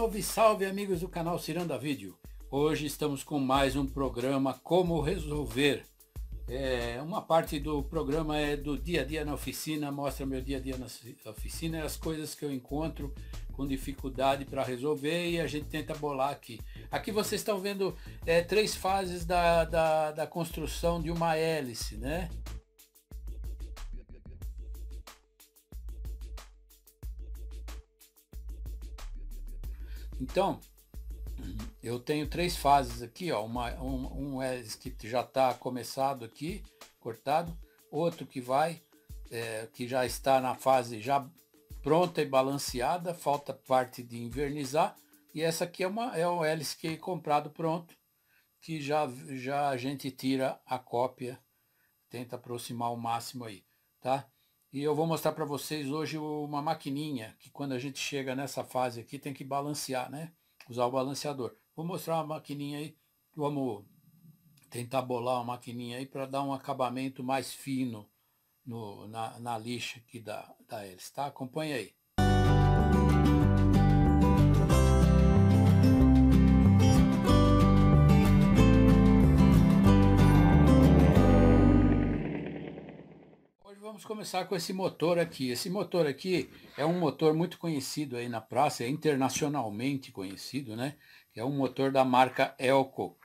Salve, salve amigos do canal Ciranda Vídeo. Hoje estamos com mais um programa Como Resolver. É, uma parte do programa é do dia a dia na oficina, mostra meu dia a dia na oficina e as coisas que eu encontro com dificuldade para resolver e a gente tenta bolar aqui. Aqui vocês estão vendo é, três fases da, da, da construção de uma hélice, né? Então, eu tenho três fases aqui, ó. Uma, um, um é que já está começado aqui, cortado, outro que vai, é, que já está na fase já pronta e balanceada, falta parte de invernizar, e essa aqui é uma é o hélice que é comprado pronto, que já, já a gente tira a cópia, tenta aproximar o máximo aí, tá? E eu vou mostrar para vocês hoje uma maquininha que quando a gente chega nessa fase aqui tem que balancear, né? Usar o balanceador. Vou mostrar uma maquininha aí. Vamos tentar bolar uma maquininha aí para dar um acabamento mais fino no, na, na lixa aqui da, da hélice, tá? Acompanha aí. Vamos começar com esse motor aqui. Esse motor aqui é um motor muito conhecido aí na praça, é internacionalmente conhecido, né? É um motor da marca Elco.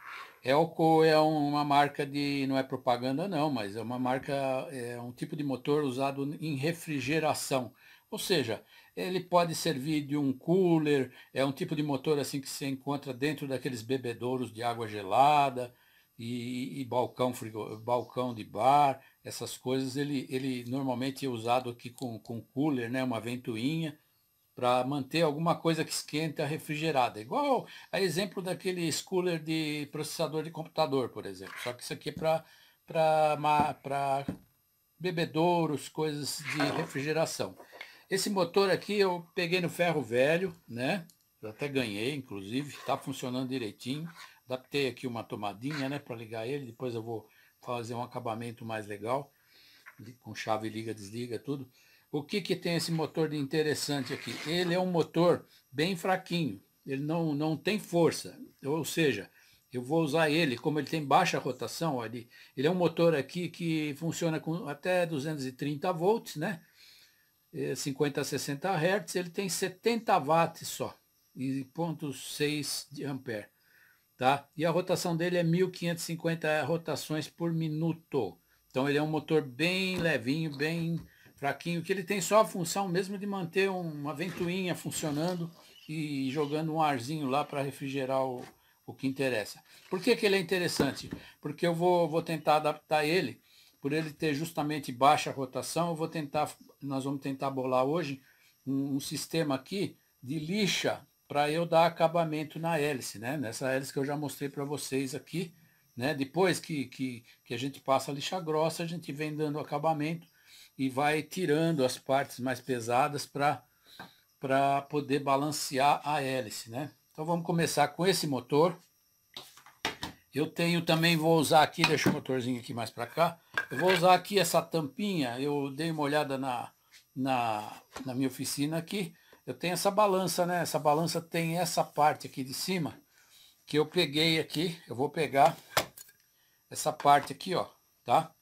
Elco é uma marca de, não é propaganda não, mas é uma marca, é um tipo de motor usado em refrigeração. Ou seja, ele pode servir de um cooler, é um tipo de motor assim que se encontra dentro daqueles bebedouros de água gelada, e, e, balcão, frigo, balcão de bar essas coisas, ele, ele normalmente é usado aqui com, com cooler, né, uma ventoinha, para manter alguma coisa que esquenta refrigerada. Igual a exemplo daquele cooler de processador de computador, por exemplo. Só que isso aqui é para bebedouros, coisas de refrigeração. Esse motor aqui eu peguei no ferro velho, né? Eu até ganhei, inclusive, está funcionando direitinho. Adaptei aqui uma tomadinha, né, para ligar ele. Depois eu vou fazer um acabamento mais legal, com chave liga, desliga, tudo. O que, que tem esse motor de interessante aqui? Ele é um motor bem fraquinho, ele não, não tem força, ou seja, eu vou usar ele, como ele tem baixa rotação, ali ele é um motor aqui que funciona com até 230 volts, né? 50 a 60 Hz, ele tem 70 watts só, e 0.6 de ampere tá? E a rotação dele é 1550 rotações por minuto. Então ele é um motor bem levinho, bem fraquinho, que ele tem só a função mesmo de manter uma ventoinha funcionando e jogando um arzinho lá para refrigerar o, o que interessa. Por que, que ele é interessante? Porque eu vou, vou tentar adaptar ele, por ele ter justamente baixa rotação, eu vou tentar, nós vamos tentar bolar hoje um, um sistema aqui de lixa para eu dar acabamento na hélice, né? Nessa hélice que eu já mostrei para vocês aqui, né? Depois que, que, que a gente passa a lixa grossa, a gente vem dando acabamento e vai tirando as partes mais pesadas para poder balancear a hélice, né? Então vamos começar com esse motor. Eu tenho também, vou usar aqui, deixa o motorzinho aqui mais para cá. Eu vou usar aqui essa tampinha, eu dei uma olhada na, na, na minha oficina aqui eu tenho essa balança, né? Essa balança tem essa parte aqui de cima que eu peguei aqui. Eu vou pegar essa parte aqui, ó, tá?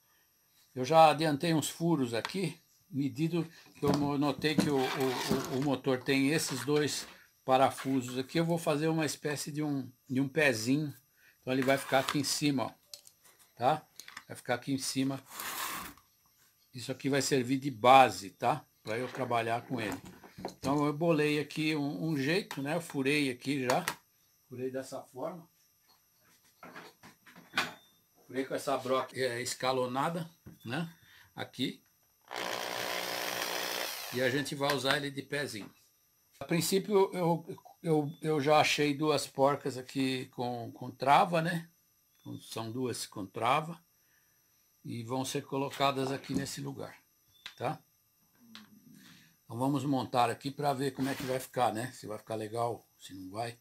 Eu já adiantei uns furos aqui, medido, eu notei que o, o, o motor tem esses dois parafusos aqui. Eu vou fazer uma espécie de um, de um pezinho, então ele vai ficar aqui em cima, ó, tá? Vai ficar aqui em cima. Isso aqui vai servir de base, tá? Para eu trabalhar com ele. Então eu bolei aqui um, um jeito, né? Eu furei aqui já. Furei dessa forma. Furei com essa broca é, escalonada, né? Aqui. E a gente vai usar ele de pezinho. A princípio eu, eu, eu já achei duas porcas aqui com, com trava, né? Então, são duas com trava. E vão ser colocadas aqui nesse lugar, tá? Então vamos montar aqui para ver como é que vai ficar, né? Se vai ficar legal, se não vai.